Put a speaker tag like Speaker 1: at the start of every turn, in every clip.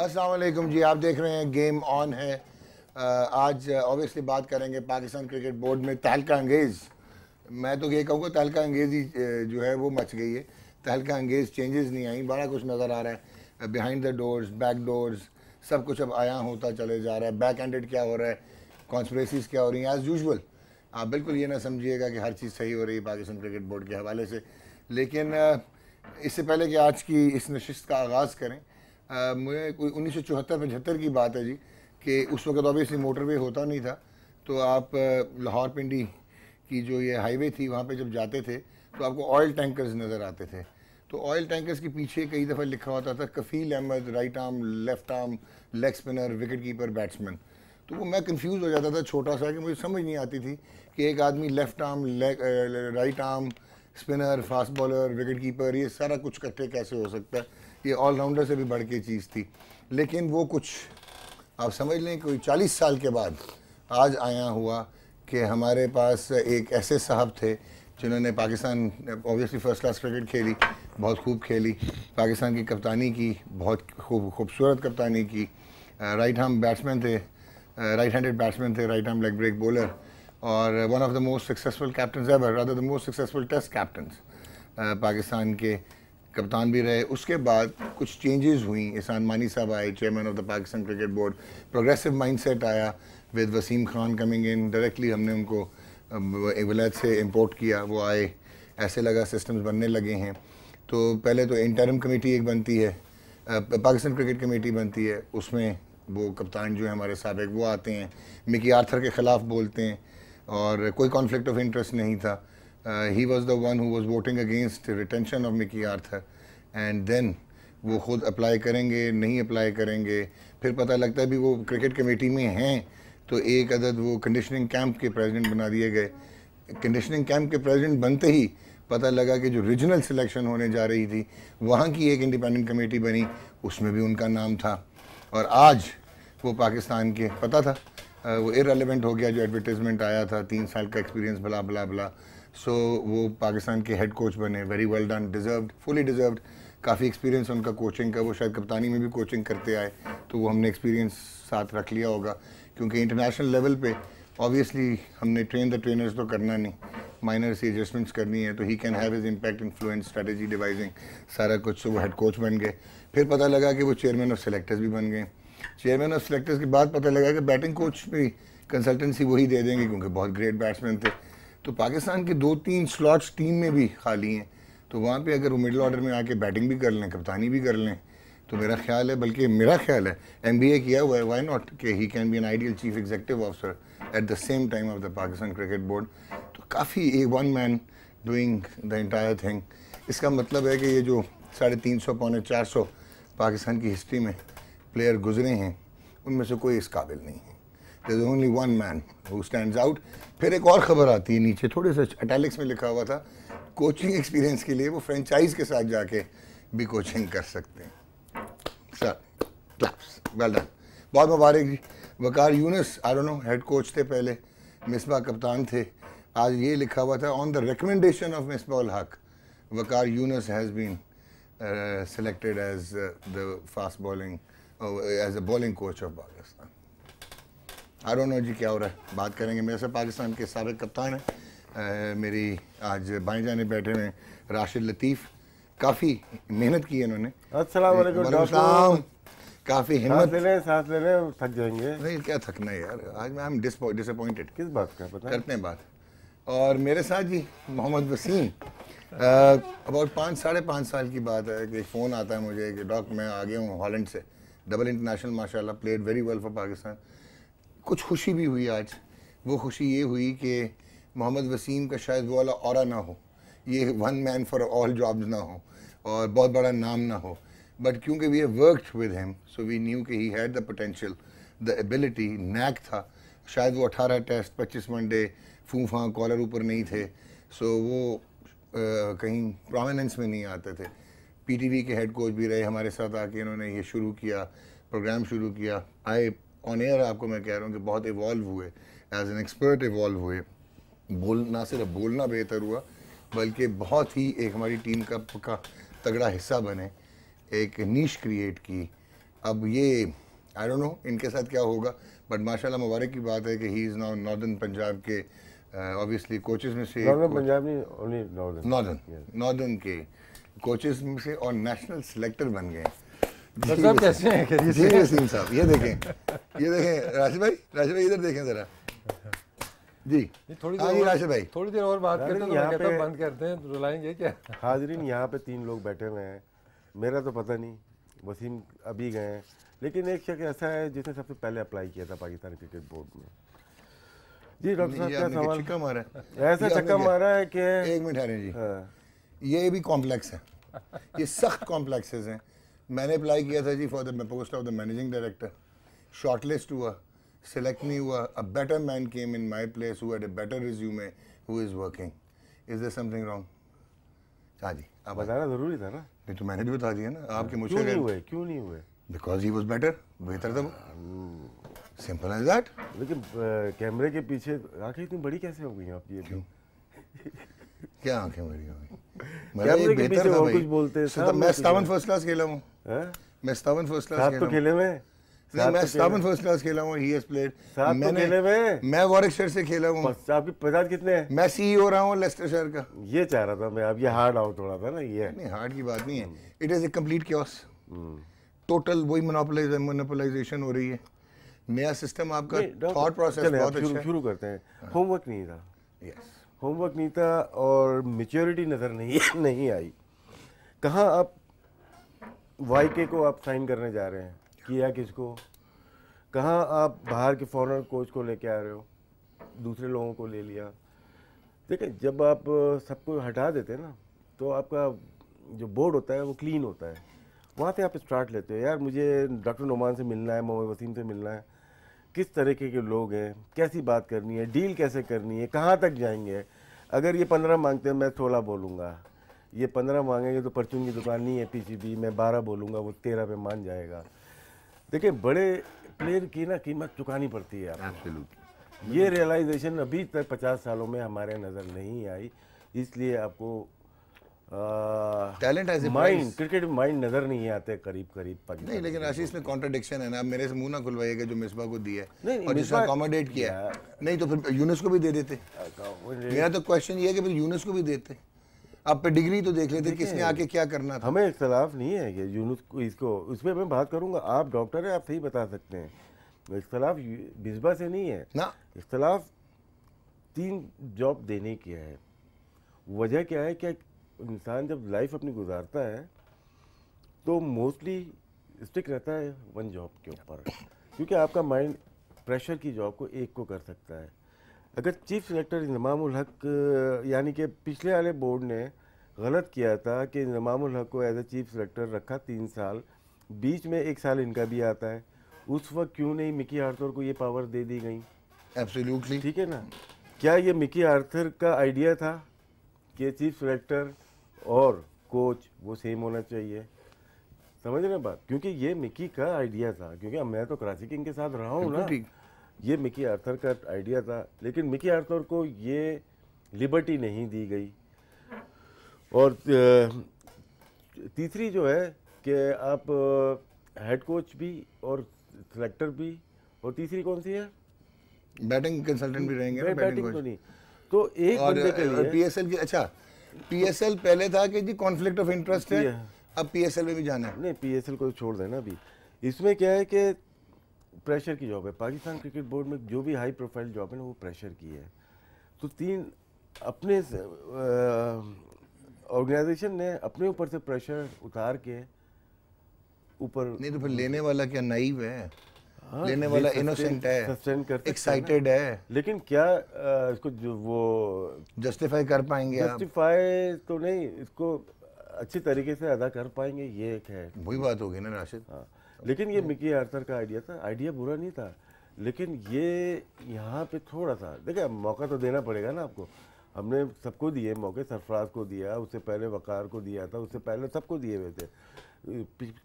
Speaker 1: असलम जी आप देख रहे हैं गेम ऑन है आज ऑब्वियसली बात करेंगे पाकिस्तान क्रिकेट बोर्ड में तहलका अंगेज़ मैं तो ये कहूँगा तहलका ही जो है वो मच गई है तहलका अंगेज़ चेंजेस नहीं आई बड़ा कुछ नज़र आ रहा है behind the doors back doors सब कुछ अब आया होता चले जा रहा है बैक हैंडेड क्या हो रहा है कॉन्सप्रेसीज क्या हो रही हैं एज़ यूजल आप बिल्कुल ये ना समझिएगा कि हर चीज़ सही हो रही है पाकिस्तान क्रिकेट बोर्ड के हवाले से लेकिन इससे पहले कि आज की इस नशस्त का आगाज़ करें मुझे कोई उन्नीस सौ चौहत्तर पचहत्तर की बात है जी कि उस वक्त ऑब्वियसली मोटरवे होता नहीं था तो आप लाहौर पिंडी की जो ये हाईवे थी वहाँ पे जब जाते थे तो आपको ऑयल टैंकर्स नज़र आते थे तो ऑयल टैंकर्स के पीछे कई दफ़ा लिखा होता था Kafeel Ahmed right arm left arm leg spinner wicket keeper batsman तो वो मैं कंफ्यूज हो जाता था छोटा सा कि मुझे समझ नहीं आती थी कि एक आदमी left arm leg right arm spinner fast bowler wicket keeper ये सारा कुछ इकट्ठे कैसे हो सकता है ये ऑलराउंडर से भी बढ़ के चीज़ थी लेकिन वो कुछ आप समझ लें कोई चालीस साल के बाद आज आया हुआ कि हमारे पास एक ऐसे साहब थे जिन्होंने Pakistan obviously first class cricket खेली बहुत खूब खेली पाकिस्तान की कप्तानी की बहुत खूब खूबसूरत कप्तानी की राइट आर्म बैट्समैन थे राइट हैंडेड बैट्समैन थे right arm leg break bowler और one of the most successful captain ever rather the most successful test captain Pakistan के कप्तान भी रहे उसके बाद कुछ चेंजेस हुई एहसान मानी साहब आए chairman of the Pakistan cricket board progressive mindset आया with Wasim Khan coming in directly हमने उनको वलैत से इम्पोर्ट किया वो आए ऐसे लगा सिस्टम्स बनने लगे हैं तो पहले तो इंटरम कमेटी एक बनती है पाकिस्तान क्रिकेट कमेटी बनती है उसमें वो कप्तान जो है हमारे सबक वो आते हैं मिकी आर्थर के ख़िलाफ़ बोलते हैं और कोई कॉन्फ्लिक्ट ऑफ इंटरेस्ट नहीं था he was the one who was voting against retention of Mickey Arthur and then वो खुद अप्लाई करेंगे नहीं अप्लाई करेंगे फिर पता लगता है भी वो क्रिकेट कमेटी में हैं तो एक अदद वो कंडीशनिंग कैंप के प्रेसिडेंट बना दिए गए कंडीशनिंग कैंप के प्रेसिडेंट बनते ही पता लगा कि जो रीजनल सिलेक्शन होने जा रही थी वहाँ की एक इंडिपेंडेंट कमेटी बनी उसमें भी उनका नाम था और आज वो पाकिस्तान के पता था uh, वो इरेलीवेंट हो गया जो एडवर्टीज़मेंट आया था तीन साल का एक्सपीरियंस भला भला भला सो so, वो पाकिस्तान के हेड कोच बने very well done deserve fully deserve काफ़ी एक्सपीरियंस उनका कोचिंग का वो शायद कप्तानी में भी कोचिंग करते आए तो वो हमने एक्सपीरियंस साथ रख लिया होगा क्योंकि इंटरनेशनल लेवल पे ऑब्वियसली हमने ट्रेन द ट्रेनर्स तो करना नहीं माइनर सी एडजस्टमेंट्स करनी है तो he can have is impact influence strategy devising सारा कुछ सो वो हेड कोच बन गए फिर पता लगा कि वो चेयरमैन ऑफ सेलेक्टर्स भी बन गए चेयरमैन ऑफ सेलेक्टर्स के बाद पता लगा कि बैटिंग कोच भी कंसल्टेंसी वही दे देंगे क्योंकि बहुत ग्रेट बैट्समैन थे तो पाकिस्तान के दो तीन स्लॉट्स टीम में भी खाली हैं तो वहाँ पे अगर वो मिडल ऑर्डर में आके बैटिंग भी कर लें कप्तानी भी कर लें तो मेरा ख्याल है बल्कि मेरा ख्याल है एम बी ए किया हुआ है वाई नॉट के he can be an ideal chief executive officer at the same time of the Pakistan cricket board तो काफ़ी a one man doing the entire thing इसका मतलब है कि ये जो साढ़े तीन सौ पौने चार सौ पाकिस्तान की हिस्ट्री में प्लेयर गुजरे हैं उनमें से कोई इस काबिल नहीं है there only one man who stand out फिर एक और खबर आती है नीचे थोड़े से अटैलिक्स में लिखा हुआ था कोचिंग एक्सपीरियंस के लिए वो फ्रेंचाइज के साथ जाके भी कोचिंग कर सकते हैं सर क्लास वेल डन बहुत मुबारक जी Waqar Younis I don't know head coach थे पहले मिसबा कप्तान थे आज ये लिखा हुआ था on the recommendation of Misbah ul Haq Waqar Younis has been selected as the fast bowling as a bowling coach of Pakistan are no जी क्या हो रहा है बात करेंगे मेरे से पाकिस्तान के सबक कप्तान हैं मेरी आज भाई जाने बैठे हैं राशिद लतीफ़ काफ़ी मेहनत की है इन्होंने
Speaker 2: असलम
Speaker 1: काफ़ी हिम्मत ले रहे सांस ले रहे थक जाएंगे नहीं क्या थकना यार आज मैं आई डिसअपॉइंटेड किस बात का पता करते हैं बात और मेरे साथ जी मोहम्मद वसीम अबाउट पाँच साढ़े पाँच साल की बात है कि फ़ोन आता है मुझे कि डॉक्टर मैं आ गया हूँ हॉलैंड से डबल इंटरनेशनल माशाल्लाह played very well for Pakistan कुछ खुशी भी हुई आज वो खुशी ये हुई कि मोहम्मद वसीम का शायद वो वाला और ना हो ये one man for all jobs ना हो और बहुत बड़ा नाम ना हो बट क्योंकि we have worked with him so we knew कि he had the potential the ability knack था शायद वो अठारह टेस्ट पच्चीस वनडे फूफा कॉलर ऊपर नहीं थे सो so वो आ, कहीं प्रोमिनेंस में नहीं आते थे पीटीवी के हेड कोच भी रहे हमारे साथ आके इन्होंने ये शुरू किया प्रोग्राम शुरू किया आए ऑन एयर आपको मैं कह रहा हूँ कि बहुत इवॉल्व हुए एज एन एक्सपर्ट इवॉल्व हुए बोल ना सिर्फ बोलना बेहतर हुआ बल्कि बहुत ही एक हमारी टीम का पक्का तगड़ा हिस्सा बने एक नीश क्रिएट की अब ये आई डोंट नो इनके साथ क्या होगा बट माशा मुबारक की बात है कि he is now northern Punjab के ऑब्वियसली uh, में से नॉर्दर्न पंजाब
Speaker 2: नहीं नॉर्दर्न
Speaker 1: नॉर्दर्न के कोचेज में से और नेशनल सेलेक्टर बन गए साहब कैसे हैं वसीम ये देखें ये देखें राशि भाई राशि भाई इधर देखें ज़रा
Speaker 2: जी थोड़ी राशि भाई थोड़ी देर और बात
Speaker 3: करते हैं यहाँ तो पे बंद करते हैं रुलाएंगे क्या
Speaker 2: हाजरीन यहाँ पे तीन लोग बैठे हुए हैं मेरा तो पता नहीं वसीम अभी गए हैं लेकिन एक शख्स ऐसा है जिसने सबसे पहले अप्लाई किया था पाकिस्तान क्रिकेट बोर्ड में जी डॉक्टर साहब क्या सवाल ऐसा चक्का मारा है कि एक मिनट जी हाँ।
Speaker 1: ये भी कॉम्प्लेक्स है ये सख्त कॉम्प्लेक्सेस हैं मैंने अप्लाई किया था जी for the post of the managing director short list हुआ सिलेक्ट नहीं हुआ a better man came in my place who at a better resume है who is working is there something wrong हाँ जी आप बताना ज़रूरी था ना नहीं तो मैंने भी बता दिया ना हाँ, आपके मुझे क्यों नहीं हुए
Speaker 2: क्यों नहीं हुए बिकॉज ही वॉज बेटर बेहतर था सिंपल एज दैट लेकिन कैमरे के पीछे आंखें इतनी बड़ी कैसे हो गई आपकी क्यों क्या आंखें बड़ी हो गई
Speaker 1: मैंने कुछ बोलते मैं स्टावन फर्स्ट क्लास खेला हूं
Speaker 2: मैं स्टावन फर्स्ट क्लास खेला तो, तो खेले में
Speaker 1: मैं स्टावन फर्स्ट क्लास खेला हूं ही हैज प्लेड खेले
Speaker 2: में मैं से खेला हूं आपकी पचास कितने हैं मैं सीईओ e रहा हूं का ये चाह रहा था मैं अब ये हार्ड
Speaker 1: आउट हो रहा था ना ये नहीं हार्ड की बात नहीं है it is a complete chaos total वही मोनोपोलाइजेशन हो रही है नया सिस्टम आपका थॉट प्रोसेस बहुत अच्छा शुरू करते
Speaker 2: हैं होमवर्क हाँ। नहीं था यस होमवर्क नहीं था और मेच्योरिटी नज़र नहीं नहीं आई कहाँ आप वाई के को आप साइन करने जा रहे हैं किया किसको कहाँ आप बाहर के फॉरेनर कोच को लेके आ रहे हो दूसरे लोगों को ले लिया देखें जब आप सबको हटा देते हैं ना तो आपका जो बोर्ड होता है वो क्लीन होता है वहाँ से आप स्टार्ट लेते हो यार मुझे डॉक्टर नुमान से मिलना है मोहम्मद वसीम से मिलना है किस तरीके के लोग हैं कैसी बात करनी है डील कैसे करनी है कहाँ तक जाएंगे अगर ये पंद्रह मांगते हैं मैं सोलह बोलूँगा ये पंद्रह मांगेंगे तो परचून की दुकान नहीं है पीसीबी मैं बारह बोलूँगा वो तेरह पे मान जाएगा देखिए बड़े प्लेयर की ना कीमत चुकानी पड़ती है आपको ये रियलाइजेशन अभी तक पचास सालों में हमारे नज़र नहीं आई इसलिए आपको talent as a mind cricket में माइंड नजर नहीं आते करीब करीब नहीं लेकिन आशीष
Speaker 1: में कॉन्ट्रोडिक्शन है ना मेरे से मुंह ना खुलवाइएगा जो मिसबा को दी है नहीं, और जिसको अकोमोडेट किया है नहीं तो फिर यूनिस को भी दे देते हाँ, तो मेरा तो क्वेश्चन ये है कि फिर यूनिस को भी देते आप पे डिग्री तो देख लेते किसने आके क्या करना था हमें
Speaker 2: इख्तलाफ नहीं है कि यूनुस को इसको उस पर मैं बात करूंगा आप डॉक्टर हैं आप सही बता सकते हैं तो इख्तलाफ बिजबा से नहीं है ना इख्तलाफ तीन जॉब देने की है वजह क्या है क्या इंसान जब लाइफ अपनी गुजारता है तो मोस्टली स्टिक रहता है वन जॉब के ऊपर क्योंकि आपका माइंड प्रेशर की जॉब को एक को कर सकता है अगर चीफ सेलेक्टर इंजमामुल हक यानी कि पिछले वाले बोर्ड ने गलत किया था कि इंजमामुल हक को एज ए चीफ सेलेक्टर रखा तीन साल बीच में एक साल इनका भी आता है उस वक्त क्यों नहीं मिकी आर्थर को ये पावर दे दी गई एब्सोल्युटली ठीक है ना क्या ये मिकी आर्थर का आइडिया था कि चीफ सेलेक्टर और कोच वो सेम होना चाहिए समझ रहे बात क्योंकि ये मिकी का आइडिया था क्योंकि मैं तो कराची किंग के साथ रहा हूँ ना ये मिकी आर्थर का आइडिया था लेकिन मिकी आर्थर को ये लिबर्टी नहीं दी गई और तीसरी जो है कि आप हेड कोच भी और सेलेक्टर भी और तीसरी कौन सी है बैटिंग कंसल्टेंट भी रहेंगे बैटिंग, बैटिंग तो नहीं
Speaker 1: तो एक और, के लिए पीएसएल की अच्छा पीएसएल पहले था कि
Speaker 2: जी कॉन्फ्लिक्ट ऑफ इंटरेस्ट है अब पीएसएल में भी जाना है नहीं पीएसएल को तो छोड़ देना अभी इसमें क्या है कि प्रेशर की जॉब है पाकिस्तान क्रिकेट बोर्ड में जो भी हाई प्रोफाइल जॉब है ना वो प्रेशर की है तो तीन अपने ऑर्गेनाइजेशन ने अपने ऊपर से प्रेशर उतार के ऊपर नहीं तो फिर लेने वाला क्या नाइव है हाँ, लेने वाला इनोसेंट है एक्साइटेड है लेकिन क्या इसको जो वो
Speaker 1: जस्टिफाई कर पाएंगे
Speaker 2: जस्टिफाई तो नहीं इसको अच्छी तरीके से अदा कर पाएंगे ये एक है वही बात होगी ना राशिद हाँ लेकिन ये मिकी आर्थर का आइडिया था आइडिया बुरा नहीं था लेकिन ये यहाँ पे थोड़ा सा देखिए मौका तो देना पड़ेगा ना आपको हमने सबको दिए मौके सरफराज को दिया उससे पहले वकार को दिया था उससे पहले सबको दिए हुए थे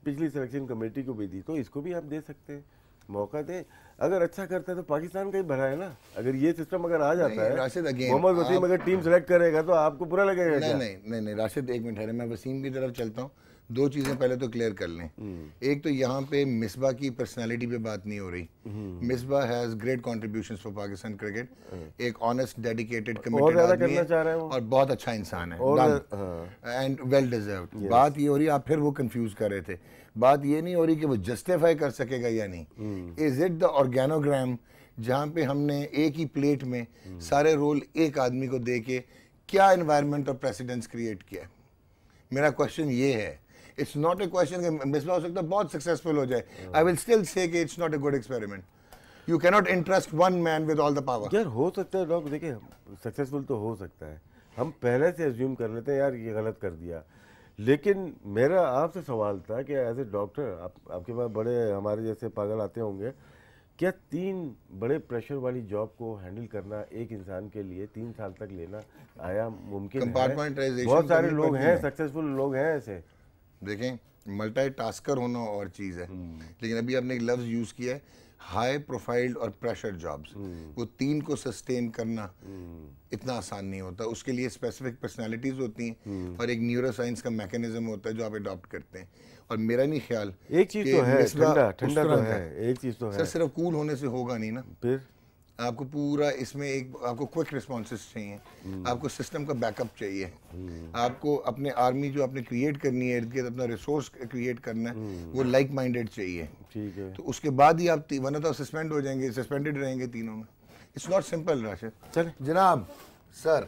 Speaker 2: पिछली सिलेक्शन कमेटी को भी दी तो इसको भी आप दे सकते हैं मौका दे अगर अच्छा करता है तो पाकिस्तान का ही भला है ना अगर ये सिस्टम अगर आ जाता है राशिद अगेन मोहम्मद वसीम अगर टीम सेलेक्ट करेगा तो आपको बुरा लगेगा नहीं नहीं नहीं नहीं राशिद एक
Speaker 1: मिनट है मैं वसीम की तरफ चलता हूँ दो चीज़ें पहले तो क्लियर कर लें हम्म। एक तो यहाँ पे मिसबा की पर्सनालिटी पे बात नहीं हो रही hmm. Misbah has great contribution for Pakistan cricket एक ऑनेस्ट डेडिकेटेड कमिटेड आदमी है और बहुत अच्छा इंसान है एंड वेल डिजर्व बात ये हो रही आप फिर वो कंफ्यूज कर रहे थे बात ये नहीं हो रही कि वो जस्टिफाई कर सकेगा या नहीं इज़ इट द ऑर्गेनोग्राम जहाँ पे हमने एक ही प्लेट में हम्म। सारे रोल एक आदमी को दे के क्या इन्वायरमेंट और प्रेसिडेंस क्रिएट किया है मेरा क्वेश्चन ये है it's not a question Misbah हो सकता है बहुत सक्सेसफुल हो जाए I will
Speaker 2: still say it's not a good experiment you cannot entrust one man with all the power यार हो सकता है डॉक्टर देखिए सक्सेसफुल तो हो सकता है हम पहले से एज्यूम कर लेते हैं यार ये गलत कर दिया लेकिन मेरा आपसे सवाल था कि एज ए डॉक्टर आप, आपके पास बड़े हमारे जैसे पागल आते होंगे क्या तीन बड़े प्रेशर वाली जॉब को हैंडल करना एक इंसान के लिए तीन साल तक लेना आया मुमकिन है बहुत सारे लोग हैं सक्सेसफुल लोग हैं ऐसे
Speaker 1: देखें मल्टी टास्कर होना और चीज़ है हम्म। लेकिन अभी आपने एक लफ्ज़ यूज़ किया है हाई प्रोफाइल और प्रेशर हम्म। जॉब्स वो तीन को सस्टेन करना हम्म। इतना आसान नहीं होता उसके लिए स्पेसिफिक पर्सनालिटीज़ होती हैं और एक न्यूरो साइंस का मैकेनिज्म होता है जो आप अडॉप्ट करते हैं और मेरा नहीं ख्याल एक चीज़ तो है ठंडा ठंडा तो है एक चीज़ तो है सर सिर्फ कूल होने से होगा नहीं ना फिर आपको पूरा इसमें एक आपको क्विक रिस्पॉन्स चाहिए हम्म। आपको सिस्टम का बैकअप चाहिए हम्म। आपको अपने आर्मी जो आपने क्रिएट करनी है इर्द गिर्द अपना रिसोर्स क्रिएट करना है हम्म। वो लाइक माइंडेड चाहिए ठीक है तो उसके बाद ही आप वरना तो सस्पेंड हो जाएंगे सस्पेंडेड रहेंगे तीनों में इट्स नॉट सिंपल राशि सर जनाब सर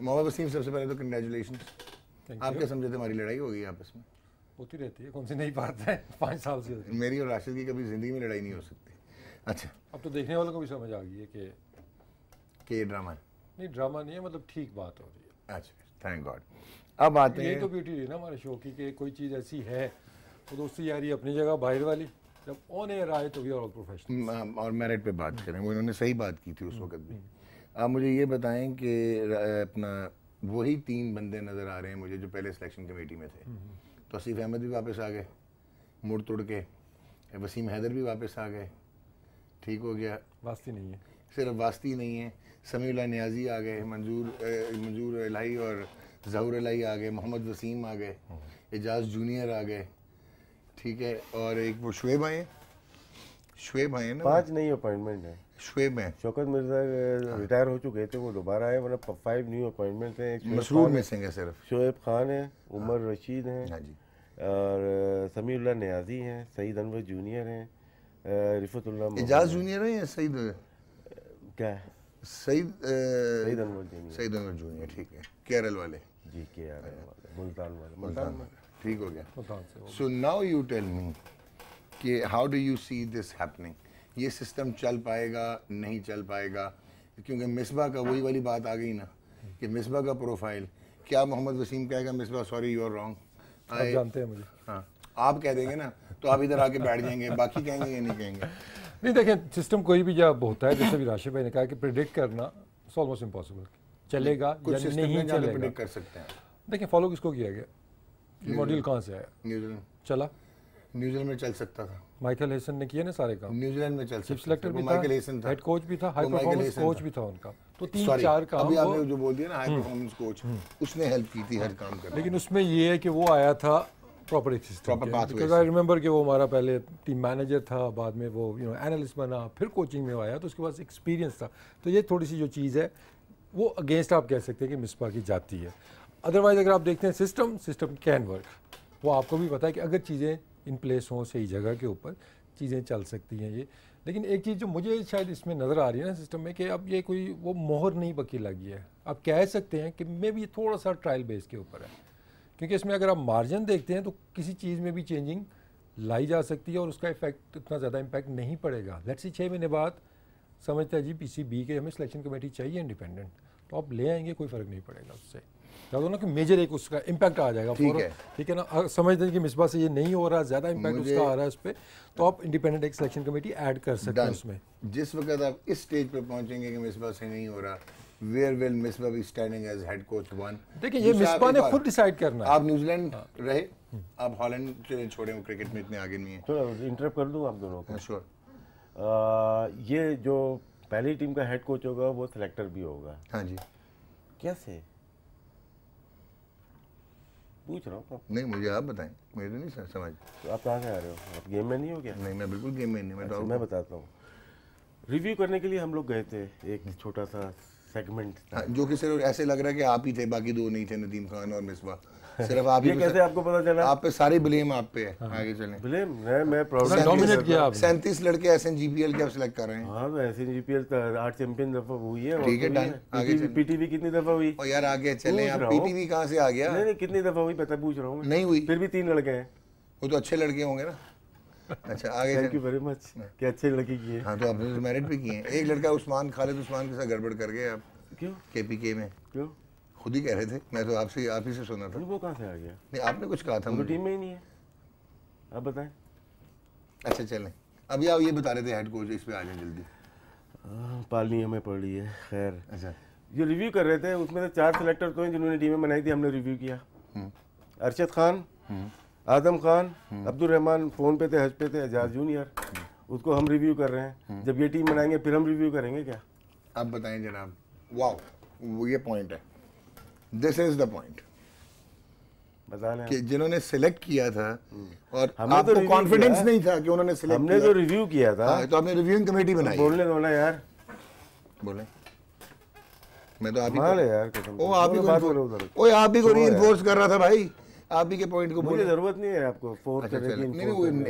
Speaker 1: मोहम्मद वसीम सबसे पहले तो कंग्रेचुलेशन आप क्या समझे थे हमारी लड़ाई होगी आपस में
Speaker 3: होती रहती है कौन सी नई बात है
Speaker 1: पाँच साल से मेरी और राशिद की कभी ज़िंदगी में लड़ाई नहीं हो सकती
Speaker 3: अच्छा अब तो देखने वालों को भी समझ आ गई है कि कि ड्रामा है नहीं ड्रामा नहीं है मतलब ठीक बात हो रही
Speaker 1: है अच्छा थैंक गॉड अब आते हैं ये तो
Speaker 3: ब्यूटी रही ना हमारे शो की कि कोई चीज़ ऐसी है तो दोस्ती यारी अपनी जगह बाहर वाली
Speaker 1: जब ऑन एयर आए तो वी आर प्रोफेशनल और मेरिट पे बात करें वो इन्होंने सही बात की थी उस हम्म, वक्त भी हम्म। आप मुझे ये बताएं कि अपना वही तीन बंदे नज़र आ रहे हैं मुझे जो पहले सिलेक्शन कमेटी में थे हम्म, तो अहमद भी वापस आ गए मुड़ तुड़ के वसीम हैदर भी वापस आ गए ठीक हो गया वास्ती नहीं है सिर्फ वास्ती नहीं है समीला न्याजी आ गए मंजूर मंजूर इलाही और जहूर इलाही आ गए मोहम्मद वसीम आ गए एजाज जूनियर आ गए ठीक है और एक वो शुएब
Speaker 2: आए शुएब आए ना पांच नई अपॉइंटमेंट है शुएब है शौकत मिर्जा रिटायर हो चुके थे वो दोबारा आए मतलब फाइव न्यू अपॉइंटमेंट हैं मसरूर मिसिंग है सिर्फ शुएब खान है हाँ। उमर रशीद हैं हाँ और समीउल्ला न्याजी हैं सईद अनवर जूनियर हैं रिफतुल्ला
Speaker 1: ठीक है केरल वाले जी केरल वाले मुल्तान वाले मुल्तान ठीक हो गया so now you tell me कि how do you see this happening ये सिस्टम चल पाएगा नहीं चल पाएगा क्योंकि मिसबा का वही वाली बात आ गई ना कि मिसबा का प्रोफाइल क्या मोहम्मद वसीम कहेगा Misbah sorry you are wrong आप जानते हैं मुझे हाँ आप कह देंगे ना तो आप इधर आके बैठ जाएंगे बाकी कहेंगे या नहीं कहेंगे
Speaker 3: नहीं देखें सिस्टम कोई भी जब होता है जैसे भी राशि भाई ने कहा कि प्रिडिक्ट करना इट्स ऑलमोस्ट इम्पॉसिबल चलेगा कुछ या नहीं चलेगा प्रिडिक्ट कर सकते हैं देखिए फॉलो किसको किया गया मॉड्यूल कहाँ से आया न्यूजीलैंड चला न्यूजीलैंड में चल सकता था माइकल हेसन ने किया ना सारे काम न्यूजीलैंड में चल सकता सिलेक्टर भी माइकल हेसन था हेड कोच भी था हाई परफॉर्मेंस कोच भी था उनका तो
Speaker 1: तीन चार काम अभी आपने जो बोल दिया ना हाई परफॉर्मेंस कोच उसने हेल्प की थी हर काम करने लेकिन
Speaker 3: उसमें ये है कि वो आया था प्रॉपर एक सिस्टम बिकॉज आई रिमेंबर कि वो हमारा पहले टीम मैनेजर था बाद में वो यू नो एनालिस्ट बना फिर कोचिंग में आया तो उसके पास एक्सपीरियंस था तो ये थोड़ी सी जो चीज़ है वो अगेंस्ट आप कह सकते हैं कि मिसपा की जाती है अदरवाइज अगर आप देखते हैं सिस्टम सिस्टम कैन वर्क वो आपको भी पता है कि अगर चीज़ें इन प्लेस हों सही जगह के ऊपर चीज़ें चल सकती हैं ये लेकिन एक चीज़ जो मुझे शायद इसमें नज़र आ रही है ना सिस्टम में कि अब ये कोई वो मोहर नहीं पकी लगी है आप कह सकते हैं कि मे भी ये थोड़ा सा ट्रायल बेस के ऊपर है क्योंकि इसमें अगर आप मार्जिन देखते हैं तो किसी चीज़ में भी चेंजिंग लाई जा सकती है और उसका इफेक्ट इतना ज़्यादा इम्पैक्ट नहीं पड़ेगा लेट्स सी छः महीने बाद समझते हैं जी पीसीबी के हमें सिलेक्शन कमेटी चाहिए इंडिपेंडेंट तो आप ले आएंगे कोई फ़र्क नहीं पड़ेगा उससे क्या तो ना कि मेजर एक उसका इम्पैक्ट आ जाएगा ठीक है ठीक है ना समझते हैं कि मिसबा से ये नहीं हो रहा ज़्यादा इम्पैक्ट उसका आ रहा है उस पर तो आप इंडिपेंडेंट एक सिलेक्शन कमेटी ऐड कर सकते हैं उसमें
Speaker 1: जिस वक्त आप इस स्टेज पर पहुँचेंगे कि मिसबा से नहीं हो रहा where will Misbah be standing as head coach one देखिए ये मिसबा ने खुद डिसाइड करना है आप न्यूजीलैंड हाँ। रहे आप हॉलैंड छोड़े वो क्रिकेट में इतने आगे नहीं है तो इंटरप्ट
Speaker 2: कर दूं आप दोनों को श्योर हाँ, ये जो पहली टीम का हेड कोच होगा वो सिलेक्टर भी होगा हाँ जी कैसे
Speaker 1: पूछ रहा हूँ तो। नहीं मुझे आप बताएं मुझे तो नहीं समझ तो आप कहाँ से आ रहे हो आप गेम में नहीं हो क्या नहीं मैं बिल्कुल गेम में नहीं मैं अच्छा, तो मैं बताता हूँ
Speaker 2: रिव्यू करने के लिए हम लोग गए थे एक छोटा सा सेगमेंट
Speaker 1: हाँ, जो कि सिर्फ ऐसे लग रहा है कि आप ही थे बाकी दो नहीं थे नदीम खान और मिसबा सिर्फ आप ही कैसे
Speaker 2: आपको पता चला आप पे सारे ब्लेम आप पे है हाँ। आगे चले ब्लेम मैं मैं प्रॉब्लम डोमिनेट किया आप सैंतीस लड़के एस एनजीपीएल के आप सिलेक्ट कर रहे हैं हाँ मैं एस एनजीपीएल आठ चैंपियन दफा हुई है ठीक है डन आगे चले पीटीवी कितनी दफा हुई और यार आगे चले आप पीटीवी कहाँ से आ गया नहीं कितनी दफा हुई पता पूछ रहा हूँ नहीं हुई फिर भी तीन लड़के हैं वो तो अच्छे लड़के होंगे ना अच्छा आगे थैंक यू वेरी मच
Speaker 1: क्या अच्छे लड़के किए हाँ तो आपने तो मैरिट भी किए हैं एक लड़का उस्मान खालिद उस्मान के साथ गड़बड़ कर गए आप क्यों के पी के में क्यों खुद ही कह रहे थे मैं तो आपसे आप ही से सुना था वो कहाँ से आ गया नहीं आपने कुछ कहा था तो टीम में
Speaker 2: ही नहीं है आप बताएं अच्छा चलें अभी आप ये बता रहे थे हेड कोच इस पर आ जाए जल्दी हाँ, पालनी हमें पड़ रही है खैर अच्छा जो रिव्यू कर रहे थे उसमें से तो चार सिलेक्टर तो हैं जिन्होंने टीमें बनाई थी हमने रिव्यू किया हम्म। अरशद खान हम्म। आदम खान हम्म। अब्दुल रहमान फ़ोन पे थे हज पे थे एजाज जूनियर हम्म। उसको हम रिव्यू कर रहे हैं हम्म। जब ये टीम बनाएंगे फिर हम रिव्यू करेंगे क्या आप बताएं
Speaker 1: जनाब वाओ वो ये पॉइंट है दिस इज द पॉइंट कि जिन्होंने सिलेक्ट किया था और तो आपको तो कॉन्फिडेंस नहीं था कि उन्होंने सिलेक्ट हमने तो रिव्यू किया था हाँ, तो आपने रिव्यूइंग कमेटी बनाई बोलने दो ना यार बोले मैं तो आप ही यार ओ आप ही को ओ आप ही को रीइंफोर्स कर रहा था भाई
Speaker 2: आप ही के पॉइंट को मुझे जरूरत नहीं है आपको फोर अच्छा, नहीं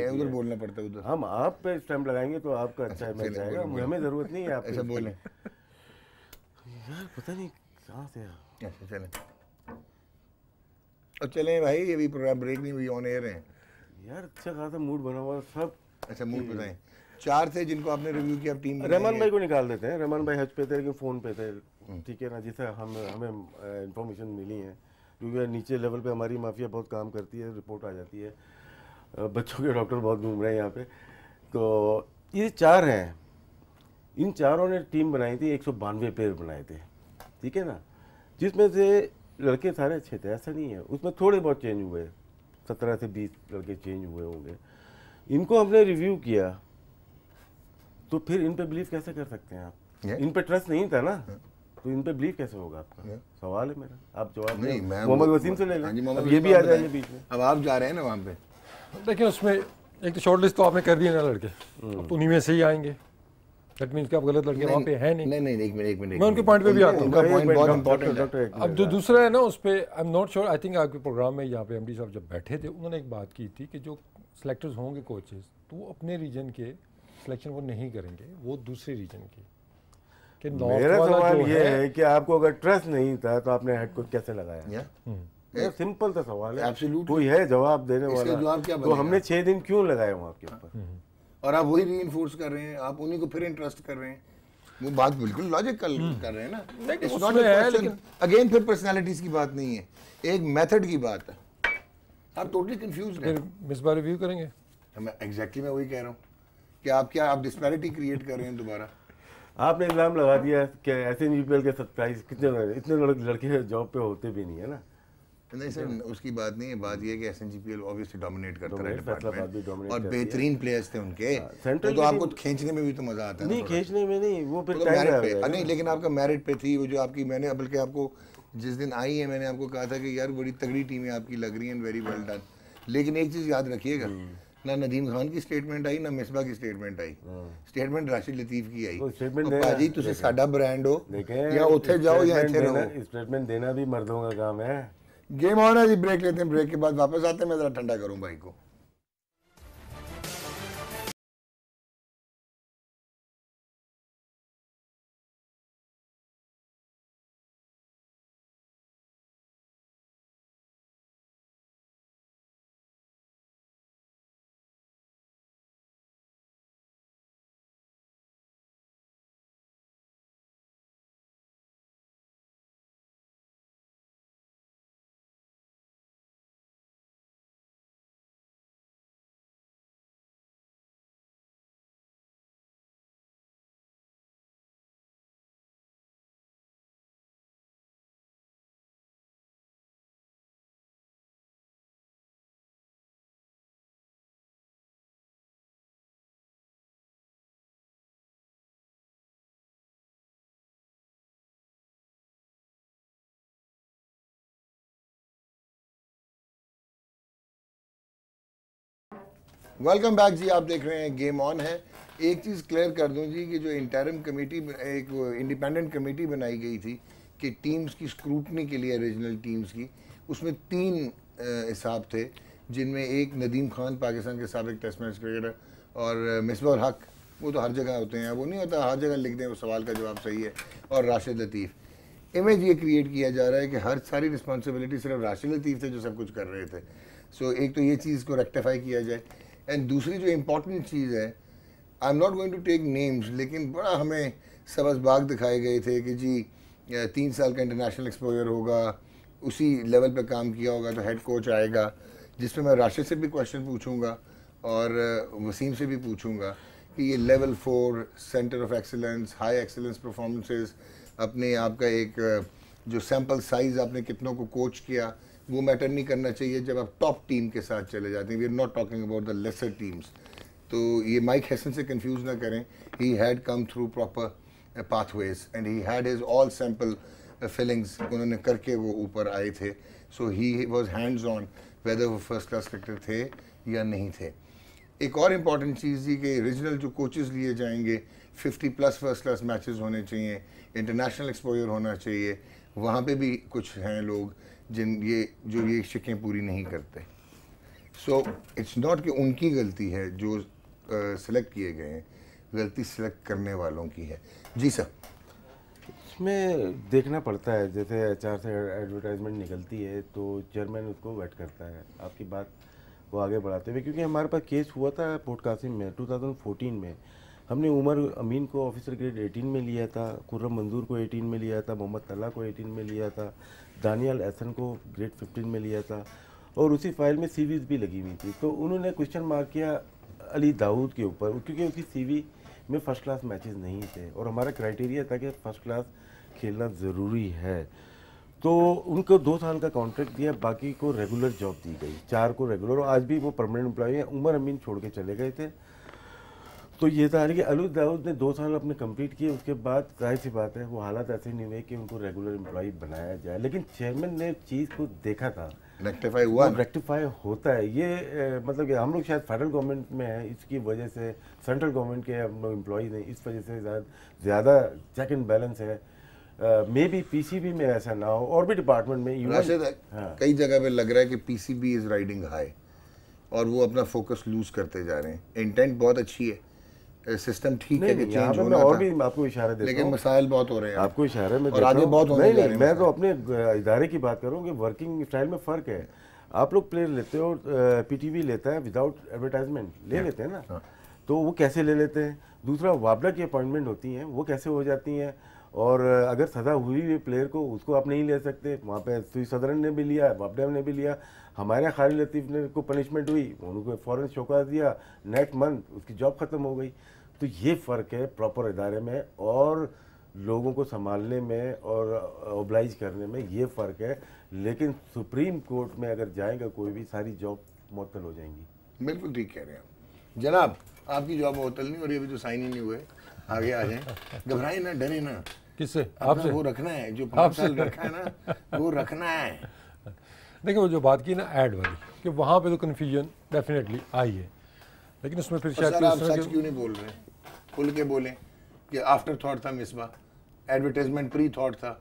Speaker 2: उधर बोलना पड़ता है उधर हम आप पे स्टैंप लगाएंगे तो आपका अच्छा मैच अच्छा, आएगा हमें जरूरत नहीं है आप ऐसा अच्छा, बोले यार पता नहीं कहाँ
Speaker 1: से अच्छा चले और चले भाई ये भी प्रोग्राम ब्रेक नहीं हुई ऑन एयर है यार अच्छा खासा मूड बना हुआ सब अच्छा मूड बनाए चार थे जिनको आपने रिव्यू किया टीम रहमान भाई
Speaker 2: को निकाल देते हैं रहमान भाई हज पे थे लेकिन फ़ोन पे थे हम्म। ठीक है ना जिसे हम हमें इन्फॉर्मेशन मिली है क्योंकि नीचे लेवल पे हमारी माफिया बहुत काम करती है रिपोर्ट आ जाती है बच्चों के डॉक्टर बहुत घूम रहे हैं यहाँ पे तो ये चार हैं इन चारों ने टीम बनाई थी एक सौ बानवे पेयर बनाए थे ठीक है ना जिसमें से लड़के सारे अच्छे थे ऐसा नहीं है उसमें थोड़े बहुत चेंज हुए सत्रह से बीस लड़के चेंज हुए होंगे इनको हमने रिव्यू किया तो फिर इन पे बिलीव कैसे कर सकते हैं आप इन पे ट्रस्ट नहीं था ना हाँ। तो इन पे बिलीव कैसे होगा आपका सवाल है मेरा आप जवाब नहीं मैं मोहम्मद वसीम से ले लें हाँ ये भी आ जाएंगे बीच में अब आप जा रहे हैं ना वहाँ पे
Speaker 3: देखिए उसमें एक तो शॉर्ट लिस्ट तो आपने कर दी ना लड़के तो उन्हीं में से ही आएंगे दैट कि आप गलत लड़के वहाँ पे हैं नहीं नहीं नहीं एक मिनट एक मिनट मैं उनके पॉइंट पे भी आता हूँ पॉइंट बहुत इंपॉर्टेंट है अब जो दूसरा है ना उस पर I am not sure I think आपके प्रोग्राम में यहाँ पे एम साहब जब बैठे थे उन्होंने एक बात की थी कि जो सेलेक्टर्स होंगे कोचेज तो वो अपने रीजन के सिलेक्शन वो नहीं करेंगे वो दूसरे रीजन के कि मेरा सवाल ये है,
Speaker 2: कि आपको अगर ट्रस्ट नहीं था तो आपने हेड कोच कैसे लगाया yeah. Simple hmm. सा सवाल है कोई है जवाब देने वाला जवाब क्या तो हमने छह दिन क्यों लगाए वहाँ आपके ऊपर hmm.
Speaker 1: और आप वही री कर रहे हैं आप उन्हीं को फिर इंट्रस्ट कर रहे हैं वो बात बिल्कुल लॉजिकल hmm. कर रहे हैं ना नॉट लेकिन अगेन फिर पर्सनालिटीज की बात नहीं है एक मेथड की बात है आप टोटली कंफ्यूज इस बार रिव्यू करेंगे मैं एग्जैक्टली मैं वही कह रहा हूँ कि आप क्या आप डिस्पैरिटी क्रिएट कर रहे हैं दोबारा
Speaker 2: आपने इल्ज़ाम लगा दिया कि ऐसे एस एन के सत्ताईस कितने इतने लड़के जॉब पे होते भी नहीं है ना
Speaker 1: नहीं सर उसकी बात नहीं है बात यह है कि S N G P L obviously dominate करता है डिपार्टमेंट और बेहतरीन प्लेयर्स थे उनके सेंट्रल हाँ, तो, तो आपको खींचने में भी तो मजा आता है नहीं खींचने में नहीं वो फिर तो पे नहीं लेकिन आपका मेरिट पे थी वो जो आपकी मैंने बल्कि आपको जिस दिन आई है मैंने आपको कहा था कि यार बड़ी तगड़ी टीमें आपकी लग रही है वेरी वेल डन लेकिन एक चीज़ याद रखिएगा हम्म। ना नदीम खान की स्टेटमेंट आई ना मिसबा की स्टेटमेंट आई स्टेटमेंट हाँ। राशिद लतीफ की आई स्टेटमेंट तो भाजी तुसी साडा ब्रांड हो या उथे जाओ या इथे रहो
Speaker 2: स्टेटमेंट देना भी मर्दों का काम है गेम ऑन है जी
Speaker 1: ब्रेक लेते हैं ब्रेक के बाद वापस आते हैं मैं जरा ठंडा करूं भाई को
Speaker 2: वेलकम बैक जी आप देख रहे
Speaker 1: हैं गेम ऑन है एक चीज़ क्लियर कर दूं जी कि जो इंटरम कमेटी एक इंडिपेंडेंट कमेटी बनाई गई थी कि टीम्स की स्क्रूटनी के लिए रीजनल टीम्स की उसमें तीन हिसाब थे जिनमें एक नदीम खान पाकिस्तान के सबक टेस्ट मैच क्रिकेटर और मिसबा हक वो तो हर जगह होते हैं वो नहीं होता हर जगह लिख दें वो सवाल का जवाब सही है और राशिद लतीफ़ इमेज ये क्रिएट किया जा रहा है कि हर सारी रिस्पॉन्सिबिलिटी सिर्फ राशि लतीफ़ थे जो सब कुछ कर रहे थे सो so, एक तो ये चीज़ को रेक्टिफाई किया जाए एंड दूसरी जो इम्पोर्टेंट चीज़ है I am not going to take names लेकिन बड़ा हमें सबस बाग दिखाए गए थे कि जी तीन साल का इंटरनेशनल एक्सपोजर होगा उसी लेवल पर काम किया होगा तो हेड कोच आएगा जिसमें मैं राशिद से भी क्वेश्चन पूछूंगा और वसीम से भी पूछूंगा कि ये level four centre of excellence high excellence performances अपने आप का एक जो सैम्पल साइज़ आपने कितनों को कोच किया वो मैटर नहीं करना चाहिए जब आप टॉप टीम के साथ चले जाते हैं we are not talking about the lesser teams तो ये माइक हैसन से कंफ्यूज ना करें he had come through proper pathways and he had is all sample feelings उन्होंने करके वो ऊपर आए थे so he was hands on whether वो फर्स्ट क्लास क्रिकेटर थे या नहीं थे एक और इम्पॉर्टेंट चीज़ थी कि रीजनल जो कोचेज़ लिए जाएंगे 50 प्लस फर्स्ट क्लास मैचेस होने चाहिए इंटरनेशनल एक्सपोजर होना चाहिए वहाँ पे भी कुछ हैं लोग जिन ये जो ये शिकें पूरी नहीं करते सो इट्स नॉट कि उनकी गलती है जो सेलेक्ट किए गए हैं गलती सेलेक्ट करने वालों की है
Speaker 2: जी सर इसमें देखना पड़ता है जैसे एच से एडवर्टाइजमेंट निकलती है तो चेयरमैन उसको वेट करता है आपकी बात वो आगे बढ़ाते हुए क्योंकि हमारे पास केस हुआ था पोर्ट कासिम में 2014 में हमने उमर अमीन को ऑफिसर ग्रेड 18 में लिया था कुर्रम मंजूर को 18 में लिया था मोहम्मद तला को 18 में लिया था दानियाल एसन को ग्रेड फिफ्टीन में लिया था और उसी फाइल में सीवीज भी लगी हुई थी तो उन्होंने क्वेश्चन मार्क किया अली दाऊद के ऊपर क्योंकि उसकी सीवी में फ़र्स्ट क्लास मैचेस नहीं थे और हमारा क्राइटेरिया था कि फ़र्स्ट क्लास खेलना ज़रूरी है तो उनको दो साल का कॉन्ट्रैक्ट दिया बाकी को रेगुलर जॉब दी गई चार को रेगुलर और आज भी वो परमानेंट एम्प्लॉय हैं उमर अमीन छोड़ के चले गए थे तो ये था कि अलू दाऊद ने दो साल अपने कंप्लीट किए उसके बाद जाहिर सी बात है वो हालात ऐसे नहीं हुए कि उनको रेगुलर एम्प्लॉय बनाया जाए लेकिन चेयरमैन ने चीज़ को देखा था रेक्टिफाई हुआ रेक्टिफाई होता है ये ए, मतलब हम लोग शायद फेडरल गवर्नमेंट में है इसकी वजह से सेंट्रल गवर्नमेंट के हम लोग एम्प्लॉज हैं इस वजह से ज़्यादा चेक एंड बैलेंस है मे बी पीसीबी में ऐसा ना हो और भी डिपार्टमेंट में यू हाँ। कई जगह पे लग रहा
Speaker 1: है कि पीसीबी इज राइडिंग हाई और वो अपना फोकस लूज करते जा रहे हैं इंटेंट बहुत
Speaker 2: अच्छी है सिस्टम ठीक है कि चेंज होना और भी आपको इशारा देता लेकिन मसाइल बहुत हो रहे हैं आपको इशारे में और आगे बहुत होने नहीं, मैं तो अपने इदारे की बात करूँ कि वर्किंग स्टाइल में फ़र्क है आप लोग प्लेयर लेते हो पीटीवी लेता है विदाउट एडवर्टाइजमेंट ले हाँ, लेते हैं ना हाँ। तो वो कैसे ले लेते हैं दूसरा वाबला की अपॉइंटमेंट होती हैं वो कैसे हो जाती हैं और अगर सज़ा हुई हुई प्लेयर को उसको आप नहीं ले सकते वहाँ पे सुई सदरन ने भी लिया बाबडेम ने भी लिया हमारे खाली लतीफ़ ने को पनिशमेंट हुई उनको फ़ौरन शोकाज दिया नेक्स्ट मंथ उसकी जॉब ख़त्म हो गई तो ये फ़र्क है प्रॉपर इदारे में और लोगों को संभालने में और ओबलाइज करने में ये फ़र्क है लेकिन सुप्रीम कोर्ट में अगर जाएगा कोई भी सारी जॉब मअतल हो जाएंगी
Speaker 1: बिल्कुल ठीक कह रहे हैं आप जनाब आपकी जॉब मअतल नहीं और ये भी तो साइन ही नहीं हुए आगे आ जाए घबराए ना डरे ना किससे आपसे वो रखना है जो पाँच साल रखा है ना वो रखना है
Speaker 3: देखिए वो जो बात की ना एड वाली कि वहाँ पे तो कन्फ्यूजन डेफिनेटली आई है लेकिन उसमें फिर शायद सच क्यों
Speaker 1: नहीं बोल रहे हैं खुल के बोले कि आफ्टर थॉट था मिसबा एडवर्टाइजमेंट प्री थॉट था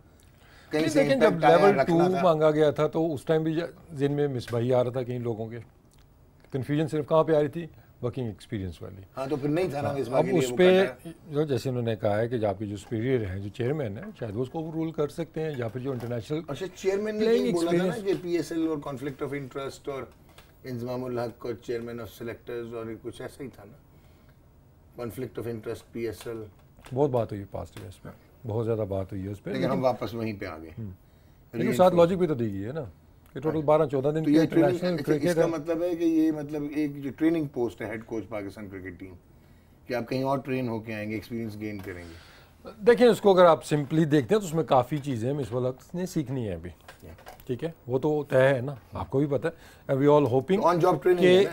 Speaker 1: कहीं से जब लेवल टू
Speaker 3: मांगा गया था तो उस टाइम भी जिन में मिसबाही आ रहा था कहीं लोगों के कन्फ्यूजन सिर्फ कहाँ पे आ रही थी वर्किंग एक्सपीरियंस वाली हाँ तो फिर नहीं था ना इस हाँ, अब उस पर जो जैसे उन्होंने कहा है कि आपके जो सुपीरियर हैं जो चेयरमैन है शायद वो उसको रूल कर सकते हैं या फिर जो इंटरनेशनल अच्छा चेयरमैन ने नहीं बोला था ना कि
Speaker 1: पीएसएल और कॉन्फ्लिक्ट ऑफ इंटरेस्ट और इंजमाम हक और चेयरमैन ऑफ सेलेक्टर्स और कुछ ऐसा ही था ना कॉन्फ्लिक्ट ऑफ इंटरेस्ट पीएसएल
Speaker 3: बहुत बात हुई पास्ट ईयर्स में बहुत ज़्यादा बात हुई है
Speaker 1: उस पर लेकिन हम वापस वहीं पे आ गए हम्म। लेकिन साथ लॉजिक भी तो दी गई है ना कि टोटल बारह चौदह दिन तो ये ट्रेनिंग इसका मतलब है कि ये मतलब एक जो ट्रेनिंग पोस्ट है head coach Pakistan cricket team कि आप कहीं और ट्रेन होके आएंगे एक्सपीरियंस गेन करेंगे
Speaker 3: देखिए उसको अगर आप सिंपली देखते हैं तो उसमें काफ़ी चीज़ें हम इस वक्त ने सीखनी है अभी ठीक है वो तो तय है ना आपको भी पता है we all hoping on job training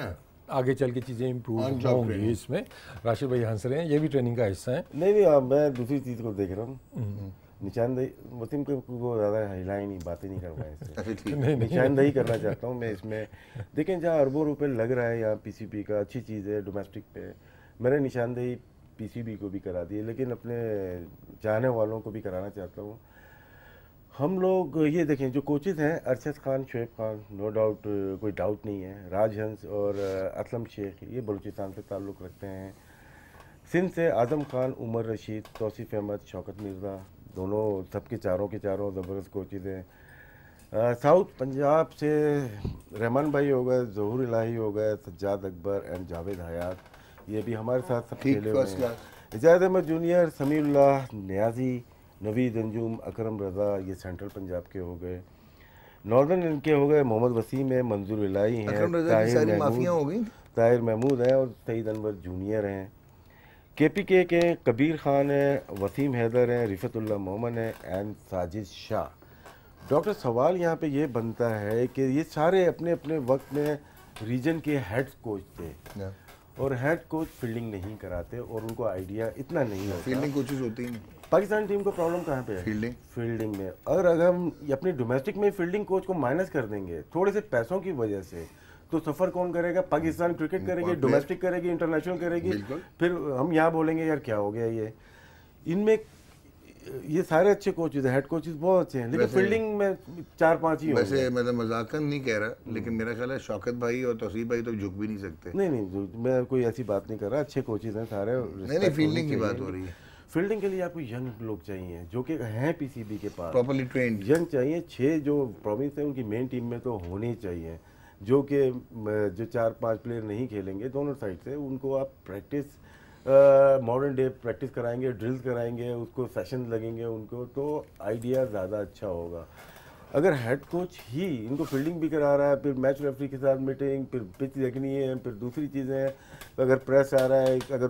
Speaker 3: आगे चल के चीज़ें इम्प्रूव हाँ, होंगी इसमें राशिद भाई हंस रहे हैं ये भी ट्रेनिंग का हिस्सा है
Speaker 2: नहीं नहीं आ, मैं दूसरी चीज़ को देख रहा हूँ हम्म। निशानदही वसीम को ज़्यादा हिला ही नहीं बातें नहीं कर करवाएं निशानदही करना चाहता हूँ मैं इसमें देखें जहाँ अरबों रुपये लग रहा है यहाँ पी का अच्छी चीज़ है डोमेस्टिक पे मैंने निशानदही पी को भी करा दी है लेकिन अपने चाहने वालों को भी कराना चाहता हूँ हम लोग ये देखें जो कोचेज़ हैं अरशद खान शुएब खान नो डाउट कोई डाउट नहीं है राजहंस और असलम शेख ये बलूचिस्तान से ताल्लुक़ रखते हैं सिंध से आज़म खान उमर रशीद तोसीफ़ अहमद शौकत मिर्ज़ा दोनों सबके चारों के चारों ज़बरदस्त कोचेज़ हैं साउथ पंजाब से रहमान भाई हो गए जहूर इलाही हो गए सज्जाद अकबर एंड जावेद हयात ये भी हमारे साथ सब खेले हुए हैं इजाज़ अहमद जूनियर समीउल्ला न्याजी नवीद अंजुम अकरम रज़ा ये सेंट्रल पंजाब के हो गए नॉर्दर्न इनके हो गए मोहम्मद वसीम है मंजूर इलाई हैं ताहिर महमूद ताहिर महमूद हैं और सईद अनवर जूनियर हैं के पी के के कबीर ख़ान हैं वसीम हैदर हैं रिफतुल्ला मोमन हैं एंड साजिद शाह डॉक्टर सवाल यहाँ पे ये बनता है कि ये सारे अपने अपने वक्त में रीजन के हेड कोच थे हाँ। और हेड कोच फील्डिंग नहीं कराते और उनको आइडिया इतना नहीं होता फील्डिंग कोचेज होती हैं पाकिस्तान टीम को प्रॉब्लम कहाँ पे है फील्डिंग फील्डिंग में और अगर हम अपने डोमेस्टिक में फील्डिंग कोच को माइनस कर देंगे थोड़े से पैसों की वजह से तो सफर कौन करेगा पाकिस्तान क्रिकेट हम्म, करेगी डोमेस्टिक करेगी इंटरनेशनल करेगी फिर हम यहाँ बोलेंगे यार क्या हो गया ये इनमें ये सारे अच्छे कोचेज हेड कोचेज बहुत अच्छे हैं लेकिन फील्डिंग
Speaker 1: में चार
Speaker 2: पांच ही वैसे
Speaker 1: मैं तो मजाकन नहीं कह रहा
Speaker 2: लेकिन मेरा ख्याल है शौकत भाई और तोसीफ भाई तो झुक भी नहीं सकते नहीं नहीं मैं कोई ऐसी बात नहीं कर रहा अच्छे कोचेज हैं सारे नहीं नहीं फील्डिंग की बात हो रही है फील्डिंग के लिए आपको यंग लोग चाहिए जो कि हैं पीसीबी के पास प्रॉपरली ट्रेन यंग चाहिए छः जो प्रोविंस है उनकी मेन टीम में तो होने चाहिए जो कि जो चार पांच प्लेयर नहीं खेलेंगे दोनों साइड से उनको आप प्रैक्टिस मॉडर्न डे प्रैक्टिस कराएंगे ड्रिल्स कराएंगे उसको सेशन लगेंगे उनको तो आइडिया ज़्यादा अच्छा होगा अगर हेड कोच ही इनको फील्डिंग भी करा रहा है फिर मैच रेफरी के साथ मीटिंग फिर पिच देखनी है फिर दूसरी चीज़ें हैं तो अगर प्रेस आ रहा है अगर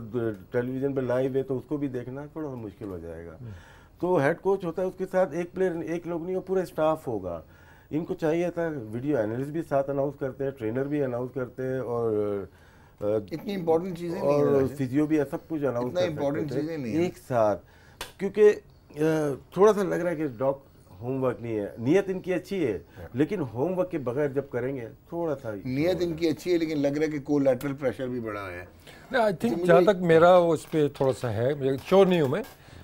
Speaker 2: टेलीविज़न पर लाइव है तो उसको भी देखना थोड़ा सा मुश्किल हो जाएगा हम्म। तो हेड कोच होता है उसके साथ एक प्लेयर एक लोग नहीं और पूरा स्टाफ होगा इनको चाहिए था वीडियो एनालिस्ट भी साथ अनाउंस करते हैं ट्रेनर भी अनाउंस करते हैं और इतनी इम्पोर्टेंट चीज़ें और फिजियो भी है सब कुछ अनाउंस करते हैं एक साथ क्योंकि थोड़ा सा लग रहा है कि डॉक्टर होमवर्क नहीं है नीयत इनकी अच्छी है लेकिन होमवर्क के बगैर जब करेंगे थोड़ा सा नीयत इनकी अच्छी है लेकिन लग रहा है कि कोलेटरल प्रेशर भी बढ़ा है
Speaker 3: आई थिंक जहाँ तक मेरा उस पर थोड़ा सा है श्योर नहीं हूँ मैं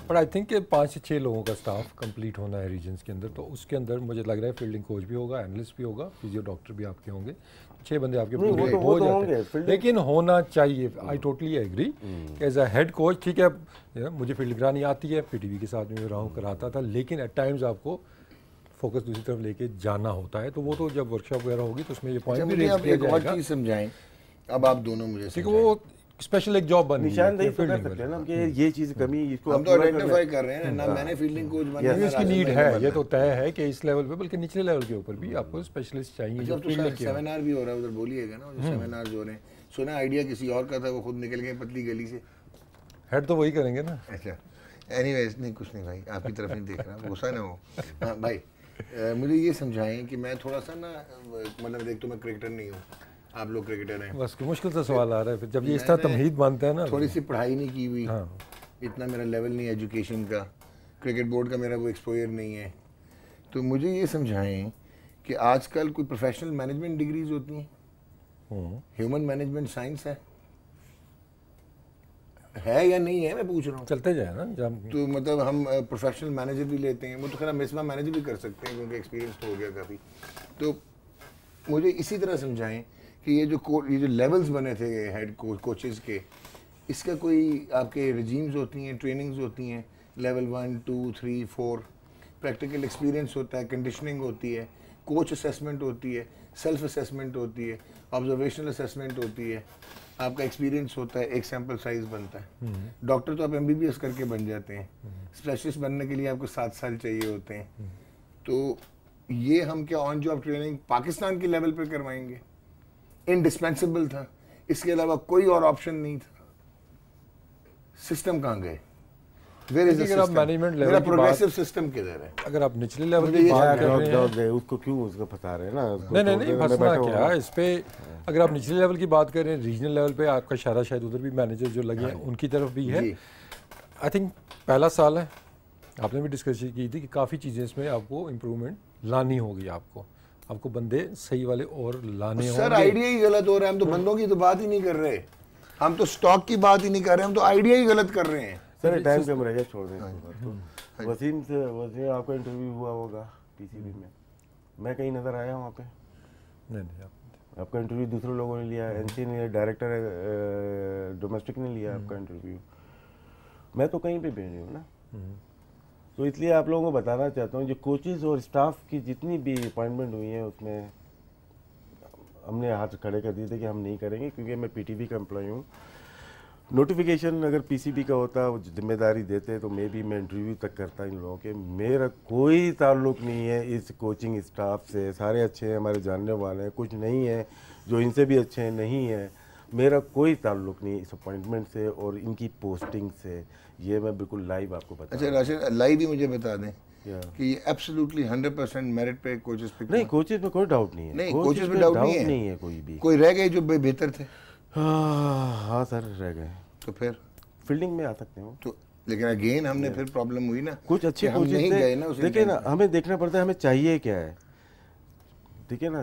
Speaker 3: बट आई थिंक पाँच से छः लोगों का स्टाफ कंप्लीट होना है रीजन्स के अंदर तो उसके अंदर मुझे लग रहा है फील्डिंग कोच भी होगा एनलिस्ट भी होगा फिजियो डॉक्टर भी आपके होंगे छह बंदे आपके तो- वो तो, हो जाते हैं लेकिन होना चाहिए I totally agree as a head coach ठीक है मुझे फील्ड निगरानी आती है पीटीवी के साथ में रहा हूँ कराता था लेकिन एट टाइम्स आपको फोकस दूसरी तरफ लेके जाना होता है तो वो तो जब वर्कशॉप वगैरह होगी तो
Speaker 1: उसमें ये पॉइंट अच्छा, भी रेज किया जाएगा अब आप दोनों मुझे ठीक है वो स्पेशल एक जॉब बनी निशानदेही तो, तो कर सकते हैं ना कि ये चीज कमी इसको हम तो आइडेंटिफाई कर रहे हैं ना हाँ। मैंने फील्डिंग कोच बना
Speaker 2: है इसकी नीड है ये
Speaker 3: तो तय है कि इस लेवल पे बल्कि निचले लेवल के ऊपर भी हाँ। आपको स्पेशलिस्ट चाहिए अच्छा, जो फील्डिंग के
Speaker 1: सेमिनार भी हो रहा है उधर बोलिएगा ना जो सेमिनार हम्म। हो रहे हैं सुना आईडिया किसी और का था वो खुद निकल गए पतली गली से हेड तो वही करेंगे ना अच्छा एनीवेज नहीं कुछ नहीं भाई आपकी तरफ नहीं देख रहा गुस्सा ना हो हाँ, भाई मुझे ये समझाएं कि मैं थोड़ा सा ना मतलब देख तो मैं क्रिकेटर नहीं हूं आप लोग क्रिकेटर हैं
Speaker 3: बस मुश्किल से सवाल आ रहा है फिर जब ये इस तरह तमहीद मानते हैं ना तो- थोड़ी सी
Speaker 1: पढ़ाई नहीं की हुई हाँ इतना मेरा लेवल नहीं एजुकेशन का क्रिकेट बोर्ड का मेरा वो एक्सपोजर नहीं है तो मुझे ये समझाएं कि आजकल कोई प्रोफेशनल मैनेजमेंट डिग्रीज होती हैं ह्यूमन मैनेजमेंट साइंस है है या नहीं है मैं पूछ रहा हूँ चलते जाए ना जब तो मतलब हम प्रोफेशनल मैनेजर भी लेते हैं वो तो खैर मिसमा मैनेजर भी कर सकते हैं क्योंकि एक्सपीरियंस तो हो गया काफ़ी तो मुझे इसी तरह समझाएं कि ये जो ये जो लेवल्स बने थे हेड कोच कोचेस के इसका कोई आपके रिजीम्स होती हैं ट्रेनिंग्स होती हैं level one two three four practical experience होता है कंडीशनिंग होती है कोच असेसमेंट होती है सेल्फ असेसमेंट होती है ऑब्जर्वेशनल असेसमेंट होती है आपका एक्सपीरियंस होता है एक सैम्पल साइज बनता है डॉक्टर हम्म। तो आप एम करके बन जाते हैं स्पेशलिस्ट हम्म। बनने के लिए आपको सात साल चाहिए होते हैं हम्म। तो ये हम क्या ऑन जॉब ट्रेनिंग पाकिस्तान के लेवल पर करवाएंगे इंडिस्पेंसिबल था इसके अलावा कोई और ऑप्शन नहीं था
Speaker 2: सिस्टम कहाँ गए इज अगर आप मैनेजमेंट लेवल प्रोग्रेसिव
Speaker 1: सिस्टम
Speaker 3: अगर आप निचले लेवल की बात कर रहे
Speaker 2: हैं उसको क्यों उसको फंसा रहे हैं ना नहीं नहीं नहीं फंसना क्या
Speaker 3: इस पे अगर आप निचले लेवल की बात कर रहे हैं रीजनल लेवल पे आपका इशारा शायद उधर भी मैनेजर जो लगे हैं हाँ। उनकी तरफ भी है आई थिंक पहला साल है आपने भी डिस्कशन की थी कि काफ़ी चीज़ें इसमें आपको इम्प्रूवमेंट लानी होगी आपको आपको बंदे सही वाले और
Speaker 2: लाने सर आइडिया
Speaker 1: ही गलत हो रहा है हम तो हम्म। बंदों की तो बात ही नहीं कर रहे हम तो स्टॉक की बात ही नहीं कर रहे हम तो आइडिया ही गलत कर रहे हैं सर टाइम पे
Speaker 2: हम छोड़ दें हाँ तो हम्म। वसीम से वसीम आपका इंटरव्यू हुआ होगा पीसीबी हम्म। में मैं कहीं नजर आया वहाँ पे नहीं नहीं आप आपका इंटरव्यू दूसरे लोगों ने लिया एनसी ने डायरेक्टर डोमेस्टिक ने लिया आपका इंटरव्यू मैं तो कहीं पे भी नहीं हूँ ना तो इसलिए आप लोगों को बताना चाहता हूँ जो कोचेज़ और स्टाफ की जितनी भी अपॉइंटमेंट हुई है उसमें हमने हाथ खड़े कर दिए थे कि हम नहीं करेंगे क्योंकि मैं पीटीबी का एम्प्लॉय हूँ नोटिफिकेशन अगर पीसीबी का होता वो जिम्मेदारी देते तो मे भी मैं इंटरव्यू तक करता इन लोगों के मेरा कोई ताल्लुक नहीं है इस कोचिंग स्टाफ से सारे अच्छे हैं हमारे जानने वाले हैं कुछ नहीं है जो इनसे भी अच्छे हैं नहीं है मेरा कोई ताल्लुक नहीं इस अपॉइंटमेंट से और इनकी पोस्टिंग से ये मैं बिल्कुल लाइव आपको बता अच्छा राशि
Speaker 1: लाइव भी मुझे बता दें कि ये एब्सोल्युटली 100 परसेंट मेरिट पे कोचेस पिक नहीं कोचेस में कोई डाउट नहीं है नहीं कोचेस में डाउट नहीं है नहीं है कोई भी कोई
Speaker 2: रह गए जो बेहतर थे हाँ, हाँ सर रह गए तो फिर फील्डिंग में आ सकते हो तो लेकिन अगेन हमने
Speaker 1: फिर प्रॉब्लम हुई ना कुछ अच्छे कोचेस नहीं गए ना देखिए ना
Speaker 2: हमें देखना पड़ता है हमें चाहिए क्या है ठीक है ना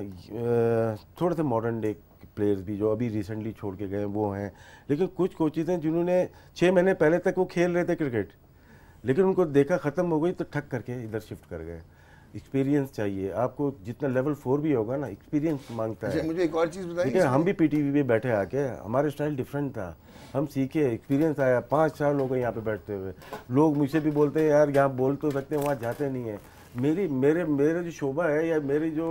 Speaker 2: थोड़ा सा मॉडर्न डे प्लेयर्स भी जो अभी रिसेंटली छोड़ के गए वो हैं लेकिन कुछ कोचिज हैं जिन्होंने छः महीने पहले तक वो खेल रहे थे क्रिकेट लेकिन उनको देखा ख़त्म हो गई तो ठक करके इधर शिफ्ट कर गए एक्सपीरियंस चाहिए आपको जितना लेवल फोर भी होगा ना एक्सपीरियंस मांगता है मुझे एक और चीज़ बताइए हम भी पीटीवी पे बैठे आके हमारा स्टाइल डिफरेंट था हम सीखे एक्सपीरियंस आया पाँच साल लोग यहाँ पे बैठते हुए लोग मुझसे भी बोलते हैं यार यहाँ बोल तो सकते हैं वहाँ जाते नहीं हैं मेरी मेरे मेरे जो शोभा है या मेरी जो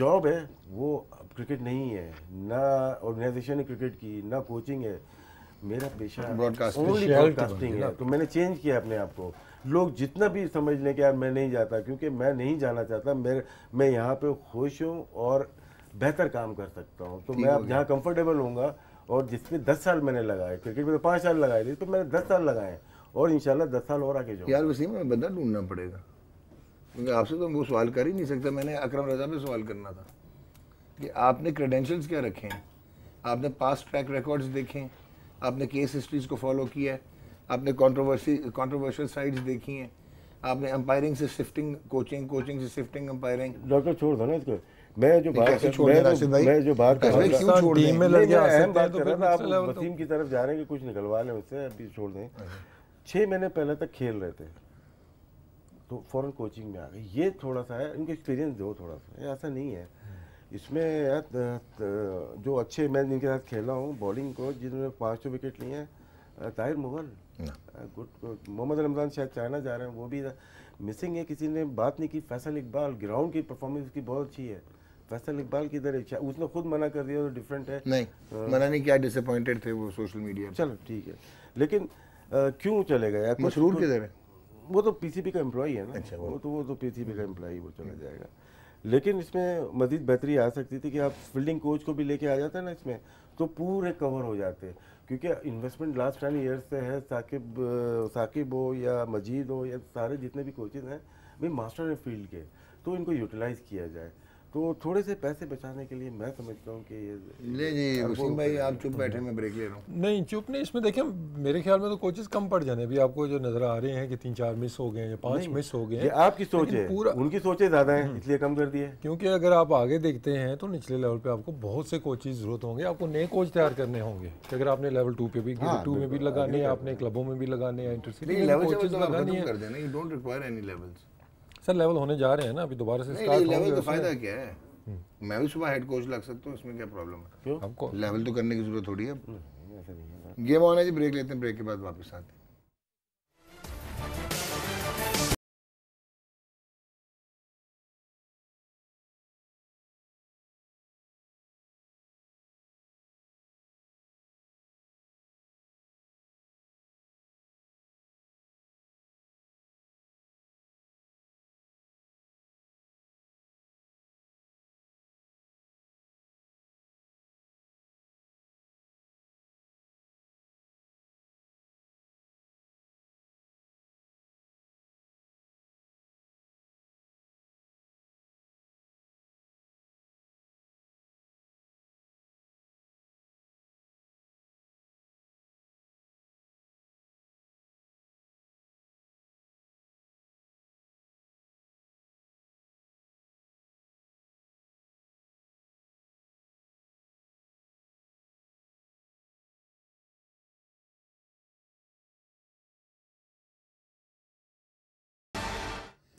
Speaker 2: जॉब है वो क्रिकेट नहीं है ना ऑर्गेनाइजेशन है क्रिकेट की ना कोचिंग है मेरा पेशा ब्रॉडकास्टिंग ओनली ब्रॉडकास्टिंग है तो मैंने चेंज किया अपने आप को लोग जितना भी समझ लें कि यार मैं नहीं जाता क्योंकि मैं नहीं जाना चाहता मेरे मैं यहाँ पे खुश हूँ और बेहतर काम कर सकता हूँ तो मैं अब जहाँ कंफर्टेबल हूँगा और जिसमें दस साल मैंने लगाए क्रिकेट में तो पाँच साल लगाए थे तो मैंने दस साल लगाए और इनशाला दस साल और आगे जाओ यार वसीम में बंदा
Speaker 1: ढूंढना पड़ेगा क्योंकि आपसे तो वो सवाल कर ही नहीं सकता मैंने अकरम रजा पे सवाल करना था कि आपने क्रेडेंशियल्स क्या रखे हैं आपने पास ट्रैक रिकॉर्ड्स देखे हैं आपने केस हिस्ट्रीज को फॉलो किया है आपने कॉन्ट्रोवर्सी कॉन्ट्रोवर्शियल साइड्स देखी हैं आपने अंपायरिंग से शिफ्टिंग कोचिंग कोचिंग से शिफ्टिंग अंपायरिंग डॉक्टर छोड़ दो ना इसको मैं जो बात मैं, जो बात कर रहा हूँ टीम में लग गया अहम बात तो कर रहा था आप तो- वसीम
Speaker 2: की तरफ जा रहे हैं कि कुछ निकलवा लें उससे अभी छोड़ दें छः अच्छा। महीने पहले तक खेल रहे थे तो फौरन कोचिंग में आ गए ये थोड़ा सा है इनको एक्सपीरियंस दो थोड़ा सा ऐसा नहीं है इसमें जो अच्छे मैच जिनके साथ खेला हूँ बॉलिंग को जिन्होंने पाँच सौ विकेट लिए हैं ताहिर मुगल गुड मोहम्मद रमजान शायद चाइना जा रहे हैं वो भी मिसिंग है किसी ने बात नहीं की फैसल इकबाल ग्राउंड की परफॉर्मेंस की बहुत अच्छी है फैसल इकबाल की तरह इच्छा उसने खुद मना कर दिया तो डिफरेंट है
Speaker 1: नहीं आ, मना नहीं किया डिसअपॉइंटेड थे वो सोशल
Speaker 2: मीडिया चलो ठीक है लेकिन क्यों चले गए मशहूर किधर है वो तो पीसीबी का एम्प्लॉई है ना अच्छा, वो, वो तो वो तो पीसीबी का एम्प्लॉई वो चला जाएगा लेकिन इसमें मज़ीद बेहतरी आ सकती थी कि आप फील्डिंग कोच को भी लेके आ जाते ना इसमें तो पूरे कवर हो जाते क्योंकि इन्वेस्टमेंट लास्ट टेन ईयर्स से है साकिब साकिब हो या मजीद हो या सारे जितने भी कोचेज़ हैं भाई मास्टर हैं फील्ड के तो इनको यूटिलाइज़ किया जाए तो थोड़े से पैसे बचाने के लिए मैं समझता हूँ कि ये नहीं नहीं वसीम भाई आप चुप बैठे मैं ब्रेक ले रहा हूँ नहीं
Speaker 3: चुप नहीं इसमें देखिए मेरे ख्याल में तो कोचेस कम पड़ जाने अभी आपको जो नजर आ रहे हैं कि तीन चार मिस हो गए या पांच मिस हो गए आपकी सोच है पूरा
Speaker 2: उनकी सोचे ज़्यादा है हम्म। इसलिए कम कर दिए क्योंकि अगर आप आगे देखते
Speaker 3: हैं तो निचले लेवल पे आपको बहुत से कोचेज ज़रूरत होंगे आपको नए कोच तैयार करने होंगे अगर आपने लेवल टू पे भी टू हाँ, में भी लगाने आपने क्लबों में भी लगाने इंटरसिटी कोचेज लगाने सर लेवल होने जा रहे हैं ना अभी दोबारा से स्टार्ट लेवल का फायदा
Speaker 1: क्या है हम्म। मैं भी सुबह हेड कोच लग सकता हूँ इसमें क्या प्रॉब्लम है आपको लेवल तो करने की जरूरत थोड़ी है गेम
Speaker 2: हम्म,
Speaker 1: ऑन है जी ब्रेक लेते हैं ब्रेक के बाद वापस आते हैं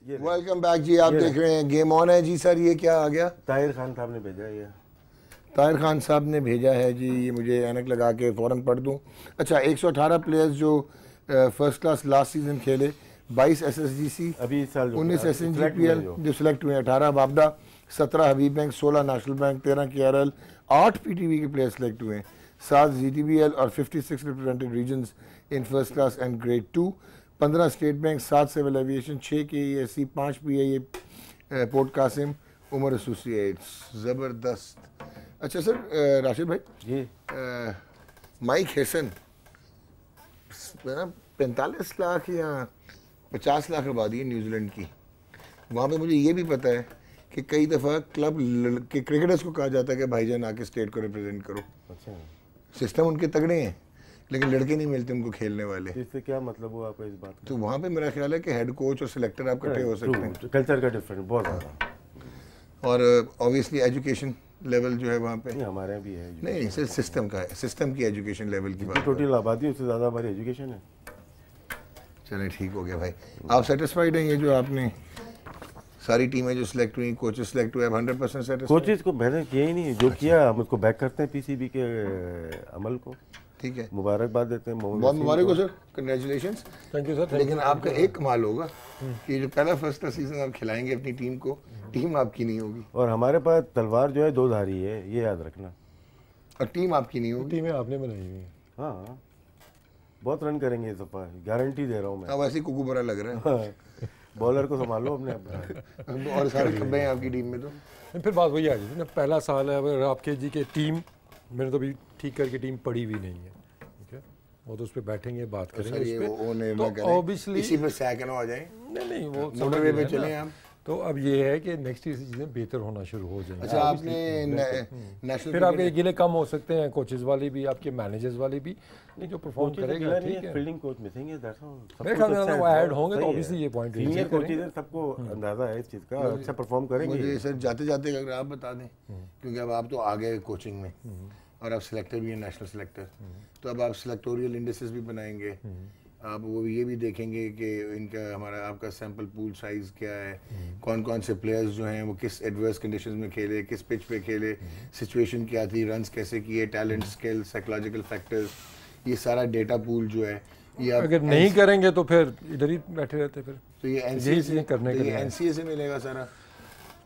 Speaker 1: वेलकम बैक जी आप देख रहे हैं गेम ऑन है जी सर ये क्या आ गया ताहिर खान साहब ने भेजा है ताहिर खान साहब ने भेजा है जी ये मुझे एनक लगा के फ़ौरन पढ़ दूँ अच्छा 118 प्लेयर्स जो फर्स्ट क्लास लास्ट सीज़न खेले 22 एसएसजीसी अभी साल पी एल जो सिलेक्ट हुए अठारह वापदा सत्रह हबीब बैंक सोलह नेशनल बैंक तेरह के आर एल आठ पी टी वी के प्लेयर सेलेक्ट हुए सात जी टी बी एल और fifty six represented region in first class and grade two पंद्रह स्टेट बैंक सात सिविल एविएशन छः के ई एस सी पाँच P I A port Qasim Umar associates ज़बरदस्त अच्छा सर राशिद भाई जी माइक हेसन पैंतालीस लाख या पचास लाख आबादी है न्यूजीलैंड की वहाँ पे मुझे ये भी पता है कि कई दफ़ा क्लब के क्रिकेटर्स को कहा जाता है कि भाईजान आके स्टेट को रिप्रेजेंट करो अच्छा सिस्टम उनके तगड़े हैं लेकिन लड़के नहीं मिलते उनको खेलने वाले तो
Speaker 2: इससे क्या मतलब हुआ आपको इस बात
Speaker 1: तो वहाँ पे मेरा ख्याल है कि हेड कोच और सिलेक्टर आप इकट्ठे हो सकते हैं कल्चर का डिफरेंट बहुत ज़्यादा और ऑब्वियसली एजुकेशन
Speaker 2: लेवल जो है वहाँ पे हमारे भी है
Speaker 1: नहीं सिर्फ सिस्टम का है सिस्टम की एजुकेशन लेवल की बात टोटल
Speaker 2: आबादी उससे ज़्यादा हमारी एजुकेशन है
Speaker 1: चलें ठीक हो गया भाई आप सेटिस्फाइड हैं ये जो आपने सारी टीमें जो सिलेक्ट हुई कोचेस सिलेक्ट हुए हंड्रेड परसेंट कोचेज को
Speaker 2: मैंने किया ही नहीं जो अच्छा। किया हम उसको बैक करते हैं पीसीबी के अमल को ठीक है मुबारकबाद देते हैं बहुत मुबारक हो sir
Speaker 1: congratulation thank you sir लेकिन आपका एक कमाल होगा कि जो पहला फर्स्ट सीजन आप खिलाएंगे अपनी टीम को
Speaker 2: टीम आपकी नहीं होगी और हमारे पास तलवार जो है दो धारी है ये याद रखना और टीम
Speaker 1: आपकी नहीं होगी टीमें आपने बनाई हुई है हाँ
Speaker 2: बहुत रन करेंगे इस दफ़ा गारंटी दे रहा हूँ मैं अब ऐसे कुकू बड़ा लग रहा है बॉलर हाँ, को संभालो अपने और सारे खब्बे हैं आपकी टीम में तो
Speaker 3: फिर बात वही आ जाती है ना पहला साल है अगर आपके जी के टीम मैंने तो अभी ठीक करके टीम पड़ी भी नहीं है ठीक है वो तो उस पर बैठेंगे बात तो
Speaker 2: करेंगे तो
Speaker 1: ऑब्वियसली इसी पे सैकन हो जाए नहीं नहीं वो वे पे चले हम
Speaker 3: तो अब ये है कि नेक्स्ट ईयर से चीज़ें बेहतर होना शुरू हो जाएंगी अच्छा आपने नेशनल हम्म। फिर आपके गिले कम हो सकते हैं कोचेज वाले भी आपके मैनेजर्स वाले भी
Speaker 2: नहीं जो परफॉर्म करेगा ठीक है फील्डिंग कोच मिसिंग है दैट्स ऑल मेरे ख्याल में अच्छा वो ऐड तो होंगे तो ऑब्वियसली ये पॉइंट सीनियर कोचेज सबको हम्म। अंदाजा है इस चीज़ का अच्छा परफॉर्म करेंगे मुझे सर जाते जाते अगर आप बता दें हम्म।
Speaker 1: क्योंकि अब आप तो आ गए कोचिंग में और आप सिलेक्टर भी हैं नेशनल सिलेक्टर तो अब आप सिलेक्टोरियल इंडेसेस भी बनाएंगे आप वो ये भी देखेंगे कि इनका हमारा आपका सैम्पल पूल साइज क्या है कौन कौन से प्लेयर्स जो हैं वो किस एडवर्स कंडीशंस में खेले किस पिच पे खेले सिचुएशन क्या थी रन कैसे किए टैलेंट स्किल साइकोलॉजिकल फैक्टर्स ये सारा डेटा पूल जो है ये आप अगर नहीं
Speaker 3: करेंगे तो फिर इधर ही बैठे रहते फिर तो ये एन करने तो के लिए एन
Speaker 1: से मिलेगा सारा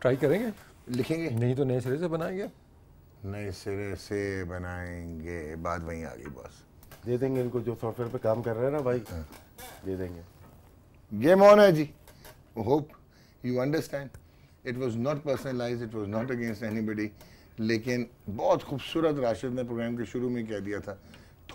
Speaker 1: ट्राई करेंगे लिखेंगे नहीं तो नए सिरे से बनाएंगे नए सिरे से बनाएंगे बात वहीं आ गई बस
Speaker 2: दे देंगे इनको जो सॉफ्टवेयर पे काम कर रहे हैं ना भाई हाँ।
Speaker 1: दे देंगे गेम ऑन है जी hope you understand it was not personalize it was not against any लेकिन बहुत खूबसूरत राशिद ने प्रोग्राम के शुरू में कह दिया था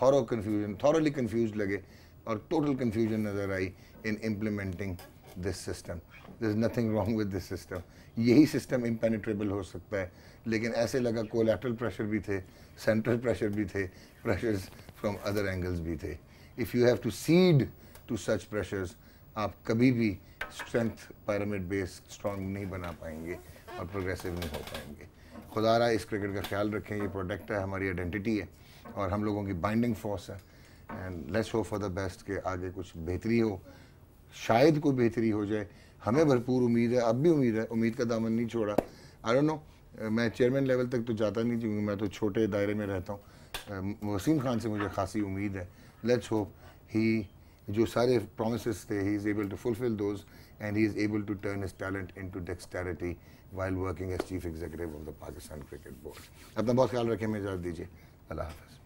Speaker 1: थॉरो कन्फ्यूजन थॉरली कन्फ्यूज लगे और टोटल कन्फ्यूजन नज़र आई in implementing this system this nothing wrong with this system यही सिस्टम इम्पेनिट्रेबल हो सकता है लेकिन ऐसे लगा कोलेट्रल प्रेशर भी थे सेंट्रल प्रेशर भी थे प्रेशर्स फ्रॉम अदर एंगल्स भी थे if you have to cede to such pressures आप कभी भी स्ट्रेंथ पैरामिड बेस स्ट्रॉन्ग नहीं बना पाएंगे और प्रोग्रेसिव नहीं हो पाएंगे खुदा रहा इस क्रिकेट का ख्याल रखें ये प्रोडक्ट है हमारी आइडेंटिटी है और हम लोगों की बाइंडिंग फोर्स है and let's hope for the best के आगे कुछ बेहतरी हो शायद कोई बेहतरी हो जाए हमें भरपूर उम्मीद है अब भी उम्मीद है उम्मीद का दामन नहीं छोड़ा आई डोंट नो मैं चेयरमैन लेवल तक तो जाता नहीं क्योंकि मैं तो छोटे दायरे में रहता हूँ वसीम खान से मुझे खासी उम्मीद है लेट्स होप ही जो सारे प्रोमिस थे he is able to fulfil those and he is able to turn his talent into dexterity while working as chief executive of the Pakistan
Speaker 2: cricket board
Speaker 1: अपना बहुत ख्याल रखें मैं इजाज़ दीजिए अल्लाह हाफ